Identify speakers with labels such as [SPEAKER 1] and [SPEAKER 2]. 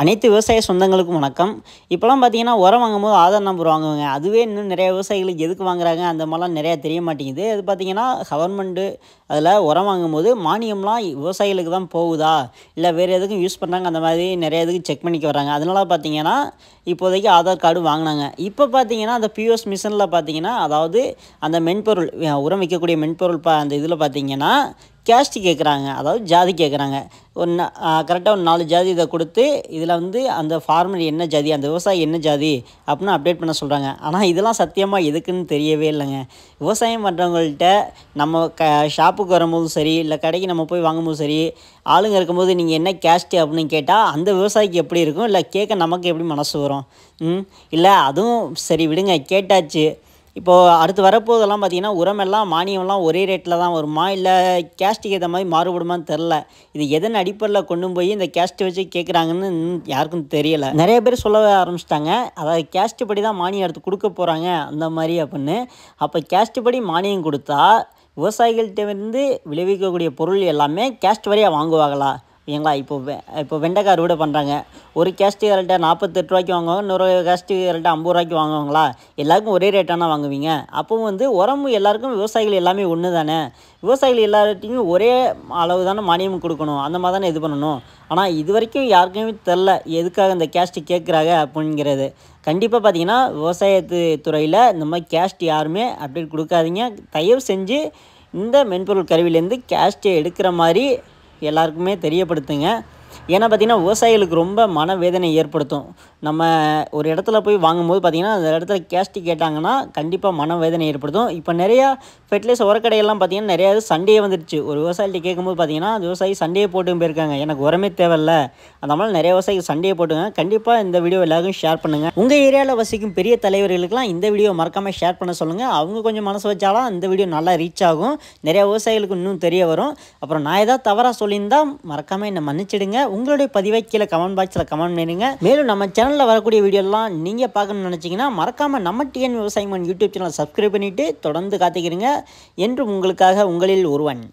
[SPEAKER 1] அனைத்து விவசாய சொந்தங்களுக்கும் வணக்கம் இப்போலாம் பார்த்தீங்கன்னா உரம் வாங்கும்போது ஆதார் நம்பர் வாங்குவாங்க அதுவே இன்னும் நிறைய விவசாயிகளுக்கு எதுக்கு வாங்குறாங்க அந்த மாதிரிலாம் நிறையா தெரிய மாட்டேங்குது அது பார்த்திங்கன்னா கவர்மெண்ட்டு அதில் உரம் வாங்கும்போது மானியம்லாம் விவசாயிகளுக்கு தான் போகுதா இல்லை வேறு எதுக்கும் யூஸ் பண்ணுறாங்க அந்த மாதிரி நிறைய இதுக்கு செக் பண்ணிக்க வராங்க அதனால பார்த்தீங்கன்னா இப்போதைக்கு ஆதார் கார்டு வாங்கினாங்க இப்போ பார்த்தீங்கன்னா அந்த பியூஎஸ் மிஷனில் பார்த்தீங்கன்னா அதாவது அந்த மென்பொருள் உரம் வைக்கக்கூடிய மென்பொருள் பா அந்த இதில் பார்த்தீங்கன்னா கேஸ்ட் கேட்குறாங்க அதாவது ஜாதி கேட்குறாங்க ஒரு கரெக்டாக ஒரு நாலு ஜாதி இதை கொடுத்து இதில் வந்து அந்த ஃபார்மர் என்ன ஜாதி அந்த விவசாயி என்ன ஜாதி அப்படின்னு அப்டேட் பண்ண சொல்கிறாங்க ஆனால் இதெல்லாம் சத்தியமாக எதுக்குன்னு தெரியவே இல்லைங்க விவசாயம் பண்ணுறவங்கள்ட்ட நம்ம க ஷாப்புக்கு வரும்போதும் சரி இல்லை கடைக்கு நம்ம போய் வாங்கும்போது சரி ஆளுங்க இருக்கும்போது நீங்கள் என்ன கேஸ்ட் அப்படின்னு கேட்டால் அந்த விவசாயிக்கு எப்படி இருக்கும் இல்லை கேட்க நமக்கு எப்படி மனசு வரும் இல்லை அதுவும் சரி விடுங்க கேட்டாச்சு இப்போது அடுத்து வரப்போதெல்லாம் பார்த்திங்கன்னா உரமெல்லாம் மானியம்லாம் ஒரே ரேட்டில் தான் வருமா இல்லை கேஸ்ட்டுக்கு ஏற்ற மாதிரி மாறுபடுமான்னு தெரில இது எதன் அடிப்படையில் கொண்டு போய் இந்த கேஸ்ட்டு வச்சு கேட்குறாங்கன்னு யாருக்கும் தெரியலை நிறைய பேர் சொல்ல ஆரம்பிச்சிட்டாங்க அதாவது கேஸ்ட்டு படி தான் மானியம் எடுத்து கொடுக்க போகிறாங்க அந்த மாதிரி அப்படின்னு அப்போ கேஸ்ட்டு படி மானியம் கொடுத்தா விவசாயிகள்கிட்ட இருந்து விளைவிக்கக்கூடிய பொருள் எல்லாமே கேஸ்ட் வரையாக வாங்குவாங்களா ஓகேங்களா இப்போ இப்போ வெண்டைக்காய் அறுவடை பண்ணுறாங்க ஒரு கேஸ்ட்டுக்காரர்கிட்ட நாற்பத்தெட்டு ரூபாய்க்கு வாங்குவாங்க இன்னொரு இரட்டை ஐம்பது ரூபாய்க்கு வாங்குவாங்களா எல்லாருக்கும் ஒரே ரேட்டானா வாங்குவீங்க அப்போ வந்து உரமும் எல்லாருக்கும் விவசாயிகள் எல்லாமே ஒன்று தானே விவசாயிகள் எல்லார்ட்டையும் ஒரே அளவு தானே மானியம் கொடுக்கணும் அந்த மாதிரி தானே இது பண்ணணும் ஆனால் இது வரைக்கும் யாருக்குமே தெரில எதுக்காக இந்த கேஸ்ட்டு கேட்குறாங்க அப்படிங்கிறது கண்டிப்பாக பார்த்தீங்கன்னா விவசாயத்து துறையில் இந்த மாதிரி கேஸ்ட் யாருமே அப்டேட் கொடுக்காதீங்க தயவு செஞ்சு இந்த மென்பொருள் கருவிலேருந்து கேஸ்ட்டை எடுக்கிற மாதிரி எல்லாருக்குமே தெரியப்படுத்துங்க ஏன்னா பார்த்திங்கன்னா விவசாயிகளுக்கு ரொம்ப மனவேதனை ஏற்படுத்தும் நம்ம ஒரு இடத்துல போய் வாங்கும்போது பார்த்திங்கன்னா அந்த இடத்துல கேஸ்டி கேட்டாங்கன்னா கண்டிப்பாக மனவேதனை ஏற்படுத்தும் இப்போ நிறையா ஃபெர்டிலைசர் உரக்கடையெல்லாம் பார்த்திங்கன்னா நிறையா சண்டையே வந்துடுச்சு ஒரு விவசாயிகிட்ட கேட்கும்போது பார்த்திங்கன்னா விவசாயி சண்டையை போட்டு போயிருக்காங்க எனக்கு உரமே தேவையில்ல அந்த மாதிரி நிறைய விவசாயிகள் சண்டையை போட்டுங்க கண்டிப்பாக இந்த வீடியோ எல்லாருக்கும் ஷேர் பண்ணுங்கள் உங்கள் ஏரியாவில் வசிக்கும் பெரிய தலைவர்களுக்கெல்லாம் இந்த வீடியோ மறக்காமல் ஷேர் பண்ண சொல்லுங்கள் அவங்க கொஞ்சம் மனசு வச்சாலும் இந்த வீடியோ நல்லா ரீச் ஆகும் நிறையா விவசாயிகளுக்கு இன்னும் தெரிய வரும் அப்புறம் நான் ஏதாவது தவறாக சொல்லியிருந்தால் மறக்காமல் என்னை மன்னிச்சிடுங்க உங்களுடைய பதிவை கீழே கமெண்ட் பாக்ஸில் கமெண்ட் பண்ணிடுங்க மேலும் நம்ம சேனலில் வரக்கூடிய வீடியோலாம் நீங்கள் பார்க்கணும்னு நினச்சிங்கன்னா மறக்காமல் நம்ம டிஎன் விவசாயம் யூடியூப் சேனலை சப்ஸ்கிரைப் பண்ணிவிட்டு தொடர்ந்து காத்திக்கிறீங்க என்றும் உங்களுக்காக உங்களில் ஒருவன்